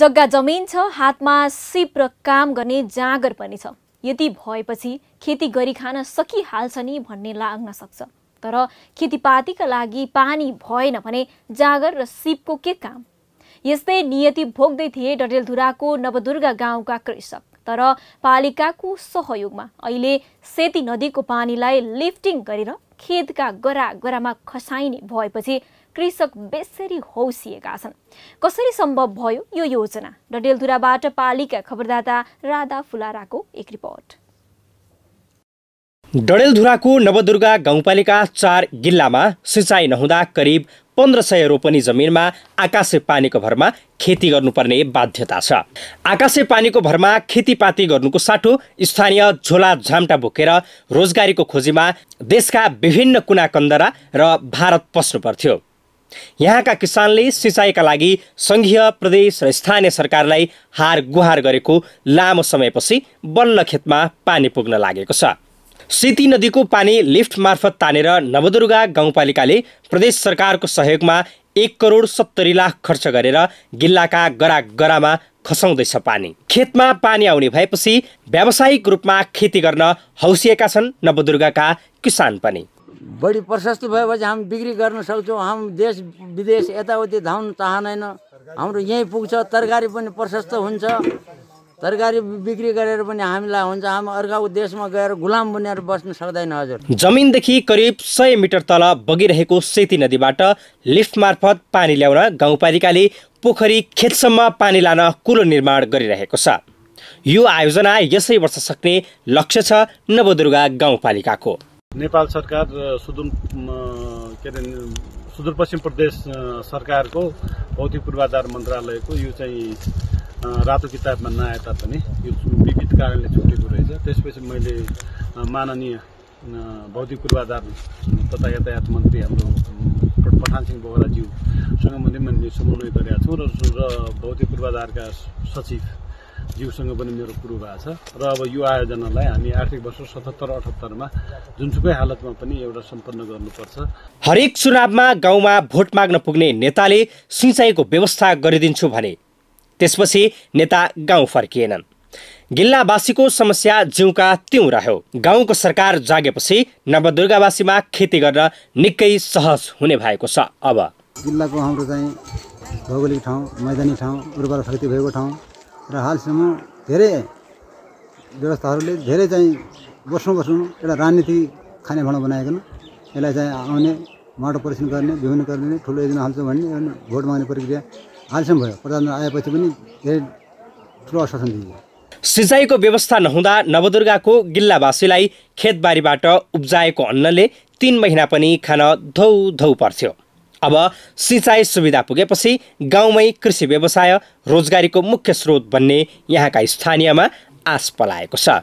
जग्गा जमिन छ हातमा सिप र काम गर्ने जाँगर पनि छ यति भएपछि खेती गरी खान सकिहाल्छ नि भन्ने लाग्न सक्छ तर खेतीपातीका लागि पानी भएन भने जाँगर र सिपको के काम यस्तै नियति भोग्दै थिए डडेलधुराको नवदुर्गा गाउँका कृषक तर पालिकाको सहयोगमा अहिले सेती नदीको पानीलाई लिफ्टिङ गरेर खेतका गरागरामा खसाइने भएपछि कृषक बेसरी हौसिएका छन् कसरी सम्भव भयो यो योजना डडेलधुराबाट पालिका खबरदाता राधा फुलाराको एक रिपोर्ट डडेलधुराको नवदुर्गा गाउँपालिका चार गिल्लामा सिँचाइ नहुँदा करिब पन्ध्र सय रोपनी जमिनमा आकाशे पानीको भरमा खेती गर्नुपर्ने बाध्यता छ आकाशे पानीको भरमा खेतीपाती गर्नुको साटो स्थानीय झोला झाम्टा बोकेर रोजगारीको खोजीमा देशका विभिन्न कुना कन्दरा र भारत पस्नु पर्थ्यो यहाँका किसानले सिँचाइका लागि सङ्घीय प्रदेश र स्थानीय सरकारलाई हार गुहार गरेको लामो समयपछि बल्ल खेतमा पानी पुग्न लागेको छ सेती नदीको पानी लिफ्ट मार्फत तानेर नवदुर्गा गाउँपालिकाले प्रदेश सरकारको सहयोगमा एक करोड सत्तरी लाख खर्च गरेर गिल्लाका गरा गरामा खसाउँदैछ पानी खेतमा पानी आउने भएपछि व्यावसायिक रूपमा खेती गर्न हौसिएका छन् नवदुर्गाका किसान पनि बढी प्रशस्त भएपछि हामी बिक्री गर्न सक्छौँ हामी देश विदेश यताउति धाउन चाहँदैन हाम्रो यहीँ पुग्छ तरकारी पनि प्रशस्त हुन्छ तरकारी बिक्री गरेर पनि हामीलाई हुन्छ हामी अर्काको देशमा गएर गुलाम बनेर बस्न सक्दैन हजुर जमिनदेखि करिब सय मिटर तल बगिरहेको सेती नदीबाट लिफ्ट मार्फत पानी ल्याउन गाउँपालिकाले पोखरी खेतसम्म पानी लान कुलो निर्माण गरिरहेको छ यो आयोजना यसै वर्ष सक्ने लक्ष्य छ नवदुर्गा गाउँपालिकाको नेपाल सरकार र सुदूर के अरे सुदूरपश्चिम प्रदेश सरकारको भौतिक पूर्वाधार मन्त्रालयको यो चाहिँ रातो किताबमा नआए तापनि यो विविध कारणले छुटेको रहेछ त्यसपछि मैले माननीय भौतिक पूर्वाधार तथा यातायात मन्त्री हाम्रो पठान सिंह बोहराज्यूसँग मैले मैले समन्वय गरेका छौँ र भौतिक पूर्वाधारका सचिव ज्यूसँग पनि मेरो कुरो भएको छ र अब यो आयोजनालाई हामी आर्थिक वर्ष सतहत्तर अठहत्तरमा जुनसुकै हालतमा पनि एउटा सम्पन्न गर्नुपर्छ हरेक चुनावमा गाउँमा भोट माग्न पुग्ने नेताले सिँचाइको व्यवस्था गरिदिन्छु भने त्यसपछि नेता गाउँ फर्किएनन् गिल्लावासीको समस्या जिउका त्यौँ रह्यो गाउँको सरकार जागेपछि नवदुर्गावासीमा खेती गर्न निकै सहज हुने भएको छ अब जिल्लाको हाम्रो चाहिँ भौगोलिक ठाउँ मैदानी ठाउँ उर्वर शक्ति भएको ठाउँ र हालसम्म धेरै व्यवस्थाहरूले धेरै चाहिँ वर्षौँ वर्षौँ एउटा राजनीति खाने भाँडो बनाएकन यसलाई चाहिँ आउने माटो परीक्षण गर्ने विभिन्न गर्ने ठुलो योजना हाल्छौँ भन्ने भोट माग्ने प्रक्रिया हालसम्म भयो प्रधानमन्त्री आएपछि पनि धेरै ठुलो आश्वासन दियो सिँचाइको व्यवस्था नहुँदा नवदुर्गाको गिल्लावासीलाई खेतबारीबाट उब्जाएको अन्नले तिन महिना पनि खान धौ धौ पर्थ्यो अब सिँचाइ सुविधा पुगेपछि गाउँमै कृषि व्यवसाय रोजगारीको मुख्य स्रोत बन्ने यहाँका स्थानीयमा आश पलाएको छ